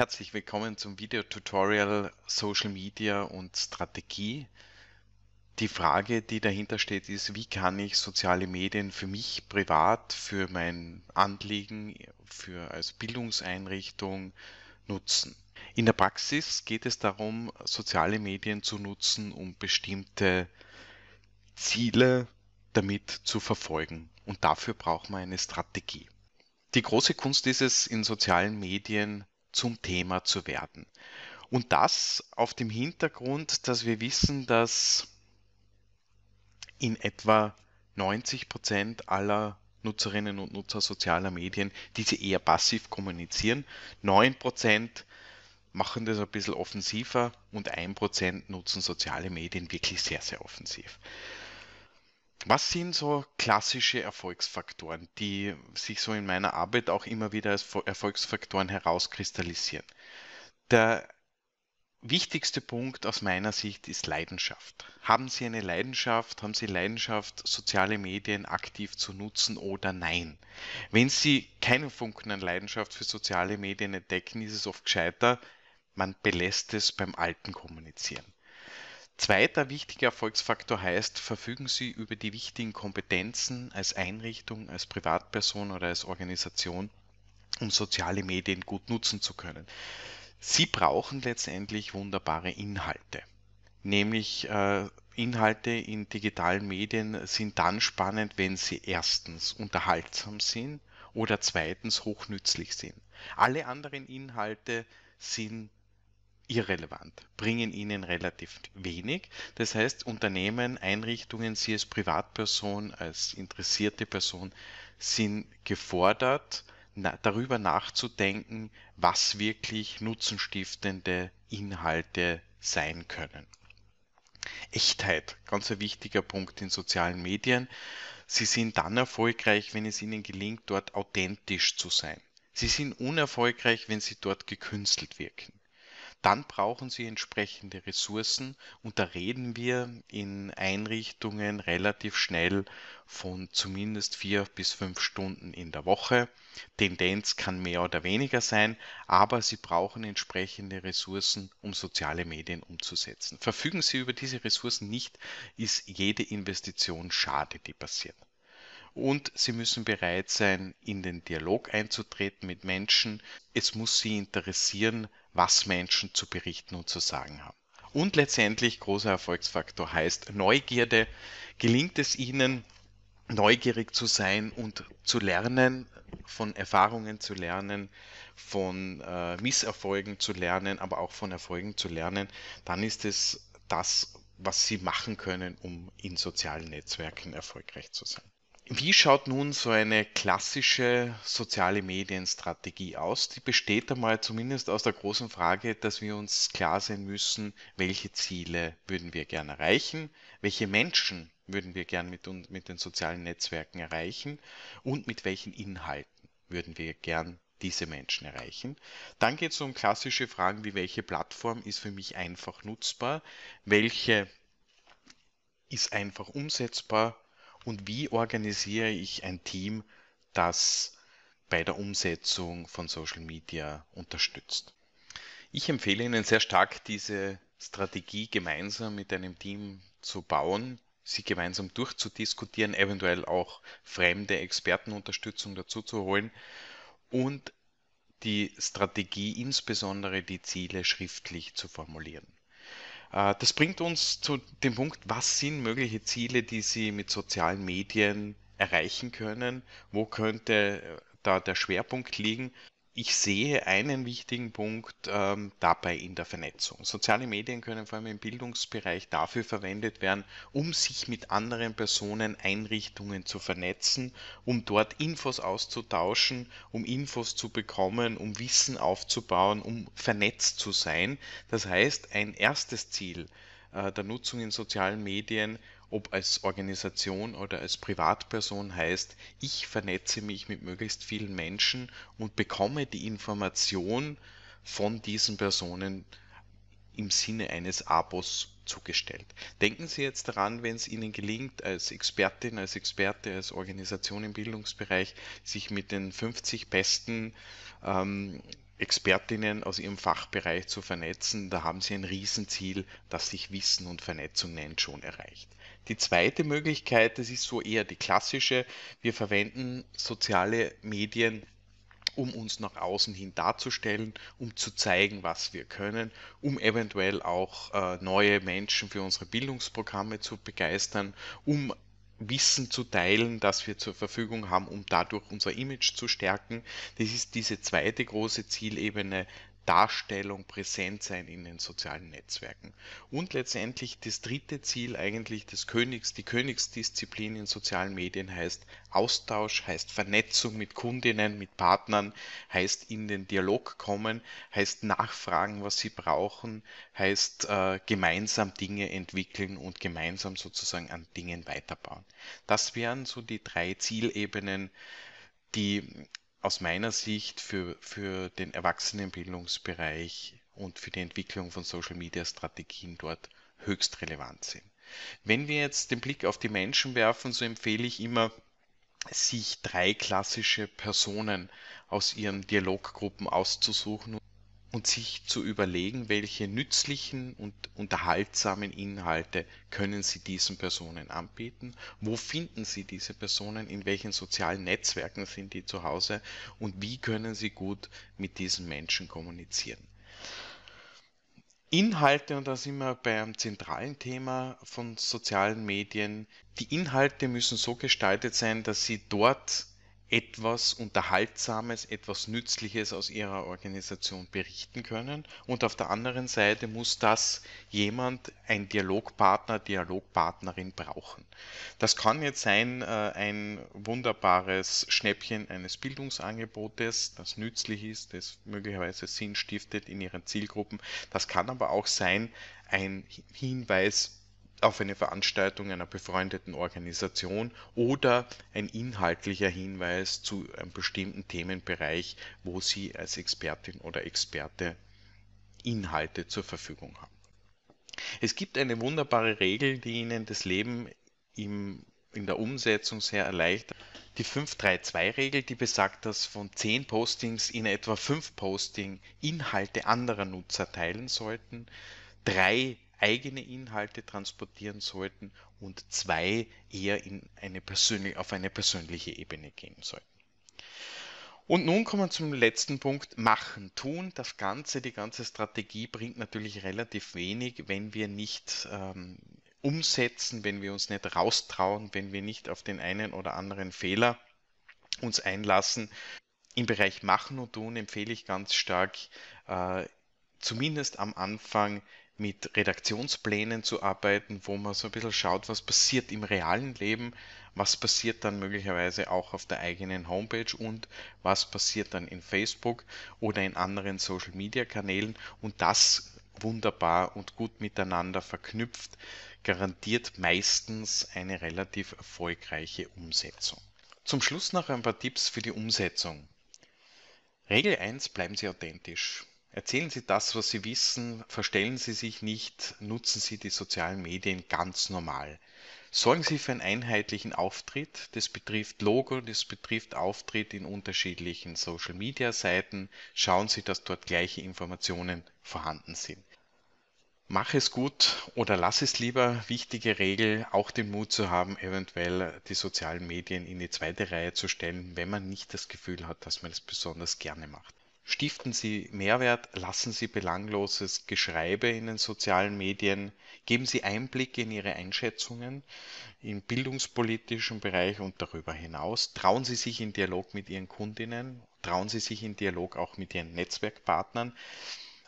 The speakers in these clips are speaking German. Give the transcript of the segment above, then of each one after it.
Herzlich willkommen zum Videotutorial Social Media und Strategie. Die Frage, die dahinter steht, ist, wie kann ich soziale Medien für mich privat, für mein Anliegen, für als Bildungseinrichtung nutzen? In der Praxis geht es darum, soziale Medien zu nutzen, um bestimmte Ziele damit zu verfolgen. Und dafür braucht man eine Strategie. Die große Kunst ist es, in sozialen Medien zum Thema zu werden. Und das auf dem Hintergrund, dass wir wissen, dass in etwa 90 Prozent aller Nutzerinnen und Nutzer sozialer Medien diese eher passiv kommunizieren. 9 Prozent machen das ein bisschen offensiver und 1% nutzen soziale Medien wirklich sehr, sehr offensiv. Was sind so klassische Erfolgsfaktoren, die sich so in meiner Arbeit auch immer wieder als Erfolgsfaktoren herauskristallisieren? Der wichtigste Punkt aus meiner Sicht ist Leidenschaft. Haben Sie eine Leidenschaft? Haben Sie Leidenschaft, soziale Medien aktiv zu nutzen oder nein? Wenn Sie keinen Funken an Leidenschaft für soziale Medien entdecken, ist es oft gescheiter, man belässt es beim alten Kommunizieren. Zweiter wichtiger Erfolgsfaktor heißt, verfügen Sie über die wichtigen Kompetenzen als Einrichtung, als Privatperson oder als Organisation, um soziale Medien gut nutzen zu können. Sie brauchen letztendlich wunderbare Inhalte. Nämlich äh, Inhalte in digitalen Medien sind dann spannend, wenn sie erstens unterhaltsam sind oder zweitens hochnützlich sind. Alle anderen Inhalte sind irrelevant, bringen ihnen relativ wenig. Das heißt, Unternehmen, Einrichtungen, Sie als Privatperson, als interessierte Person sind gefordert, darüber nachzudenken, was wirklich nutzenstiftende Inhalte sein können. Echtheit, ganz ein wichtiger Punkt in sozialen Medien. Sie sind dann erfolgreich, wenn es ihnen gelingt, dort authentisch zu sein. Sie sind unerfolgreich, wenn sie dort gekünstelt wirken dann brauchen sie entsprechende Ressourcen und da reden wir in Einrichtungen relativ schnell von zumindest vier bis fünf Stunden in der Woche. Tendenz kann mehr oder weniger sein, aber sie brauchen entsprechende Ressourcen, um soziale Medien umzusetzen. Verfügen sie über diese Ressourcen nicht, ist jede Investition schade, die passiert und sie müssen bereit sein, in den Dialog einzutreten mit Menschen. Es muss sie interessieren, was Menschen zu berichten und zu sagen haben. Und letztendlich, großer Erfolgsfaktor heißt Neugierde. Gelingt es Ihnen, neugierig zu sein und zu lernen, von Erfahrungen zu lernen, von äh, Misserfolgen zu lernen, aber auch von Erfolgen zu lernen, dann ist es das, was Sie machen können, um in sozialen Netzwerken erfolgreich zu sein. Wie schaut nun so eine klassische soziale Medienstrategie aus? Die besteht einmal zumindest aus der großen Frage, dass wir uns klar sein müssen, welche Ziele würden wir gerne erreichen, welche Menschen würden wir gerne mit, mit den sozialen Netzwerken erreichen und mit welchen Inhalten würden wir gern diese Menschen erreichen. Dann geht es um klassische Fragen wie welche Plattform ist für mich einfach nutzbar, welche ist einfach umsetzbar und wie organisiere ich ein Team, das bei der Umsetzung von Social Media unterstützt. Ich empfehle Ihnen sehr stark, diese Strategie gemeinsam mit einem Team zu bauen, sie gemeinsam durchzudiskutieren, eventuell auch fremde Expertenunterstützung dazu zu holen und die Strategie, insbesondere die Ziele schriftlich zu formulieren. Äh, das bringt uns zu dem Punkt, was sind mögliche Ziele, die Sie mit sozialen Medien erreichen können? Wo könnte äh, da der Schwerpunkt liegen? ich sehe einen wichtigen Punkt ähm, dabei in der Vernetzung. Soziale Medien können vor allem im Bildungsbereich dafür verwendet werden, um sich mit anderen Personen, Einrichtungen zu vernetzen, um dort Infos auszutauschen, um Infos zu bekommen, um Wissen aufzubauen, um vernetzt zu sein. Das heißt, ein erstes Ziel äh, der Nutzung in sozialen Medien ob als Organisation oder als Privatperson heißt, ich vernetze mich mit möglichst vielen Menschen und bekomme die Information von diesen Personen im Sinne eines Abos zugestellt. Denken Sie jetzt daran, wenn es Ihnen gelingt, als Expertin, als Experte, als Organisation im Bildungsbereich, sich mit den 50 besten ähm, Expertinnen aus Ihrem Fachbereich zu vernetzen, da haben Sie ein Riesenziel, das sich Wissen und Vernetzung nennt, schon erreicht. Die zweite Möglichkeit, das ist so eher die klassische, wir verwenden soziale Medien um uns nach außen hin darzustellen, um zu zeigen, was wir können, um eventuell auch äh, neue Menschen für unsere Bildungsprogramme zu begeistern, um Wissen zu teilen, das wir zur Verfügung haben, um dadurch unser Image zu stärken. Das ist diese zweite große Zielebene Darstellung präsent sein in den sozialen Netzwerken. Und letztendlich das dritte Ziel eigentlich des Königs, die Königsdisziplin in sozialen Medien heißt Austausch, heißt Vernetzung mit Kundinnen, mit Partnern, heißt in den Dialog kommen, heißt nachfragen, was sie brauchen, heißt äh, gemeinsam Dinge entwickeln und gemeinsam sozusagen an Dingen weiterbauen. Das wären so die drei Zielebenen, die aus meiner Sicht für, für den Erwachsenenbildungsbereich und für die Entwicklung von Social-Media-Strategien dort höchst relevant sind. Wenn wir jetzt den Blick auf die Menschen werfen, so empfehle ich immer, sich drei klassische Personen aus ihren Dialoggruppen auszusuchen und sich zu überlegen, welche nützlichen und unterhaltsamen Inhalte können Sie diesen Personen anbieten, wo finden Sie diese Personen, in welchen sozialen Netzwerken sind die zu Hause und wie können Sie gut mit diesen Menschen kommunizieren. Inhalte, und da sind wir beim zentralen Thema von sozialen Medien, die Inhalte müssen so gestaltet sein, dass sie dort etwas Unterhaltsames, etwas Nützliches aus ihrer Organisation berichten können. Und auf der anderen Seite muss das jemand, ein Dialogpartner, Dialogpartnerin brauchen. Das kann jetzt sein äh, ein wunderbares Schnäppchen eines Bildungsangebotes, das nützlich ist, das möglicherweise Sinn stiftet in ihren Zielgruppen. Das kann aber auch sein ein Hinweis auf eine Veranstaltung einer befreundeten Organisation oder ein inhaltlicher Hinweis zu einem bestimmten Themenbereich, wo Sie als Expertin oder Experte Inhalte zur Verfügung haben. Es gibt eine wunderbare Regel, die Ihnen das Leben im, in der Umsetzung sehr erleichtert. Die 532-Regel, die besagt, dass von 10 Postings in etwa 5 Posting Inhalte anderer Nutzer teilen sollten, drei eigene Inhalte transportieren sollten und zwei eher in eine persönliche, auf eine persönliche Ebene gehen sollten. Und nun kommen wir zum letzten Punkt, machen, tun. Das Ganze, die ganze Strategie bringt natürlich relativ wenig, wenn wir nicht ähm, umsetzen, wenn wir uns nicht raustrauen, wenn wir nicht auf den einen oder anderen Fehler uns einlassen. Im Bereich machen und tun empfehle ich ganz stark, äh, zumindest am Anfang mit Redaktionsplänen zu arbeiten, wo man so ein bisschen schaut, was passiert im realen Leben, was passiert dann möglicherweise auch auf der eigenen Homepage und was passiert dann in Facebook oder in anderen Social-Media-Kanälen und das wunderbar und gut miteinander verknüpft, garantiert meistens eine relativ erfolgreiche Umsetzung. Zum Schluss noch ein paar Tipps für die Umsetzung. Regel 1, bleiben Sie authentisch. Erzählen Sie das, was Sie wissen, verstellen Sie sich nicht, nutzen Sie die sozialen Medien ganz normal. Sorgen Sie für einen einheitlichen Auftritt. Das betrifft Logo, das betrifft Auftritt in unterschiedlichen Social-Media-Seiten. Schauen Sie, dass dort gleiche Informationen vorhanden sind. Mach es gut oder lass es lieber. Wichtige Regel, auch den Mut zu haben, eventuell die sozialen Medien in die zweite Reihe zu stellen, wenn man nicht das Gefühl hat, dass man es besonders gerne macht. Stiften Sie Mehrwert, lassen Sie belangloses Geschreibe in den sozialen Medien, geben Sie Einblicke in Ihre Einschätzungen im bildungspolitischen Bereich und darüber hinaus. Trauen Sie sich in Dialog mit Ihren Kundinnen, trauen Sie sich in Dialog auch mit Ihren Netzwerkpartnern.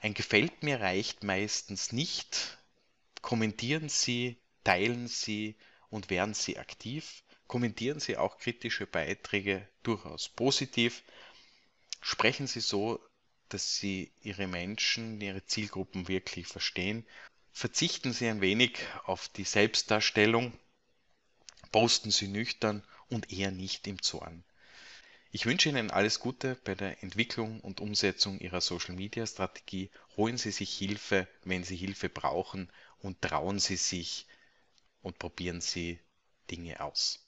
Ein Gefällt mir reicht meistens nicht. Kommentieren Sie, teilen Sie und werden Sie aktiv. Kommentieren Sie auch kritische Beiträge durchaus positiv sprechen Sie so, dass Sie Ihre Menschen, Ihre Zielgruppen wirklich verstehen. Verzichten Sie ein wenig auf die Selbstdarstellung, posten Sie nüchtern und eher nicht im Zorn. Ich wünsche Ihnen alles Gute bei der Entwicklung und Umsetzung Ihrer Social-Media-Strategie. Holen Sie sich Hilfe, wenn Sie Hilfe brauchen und trauen Sie sich und probieren Sie Dinge aus.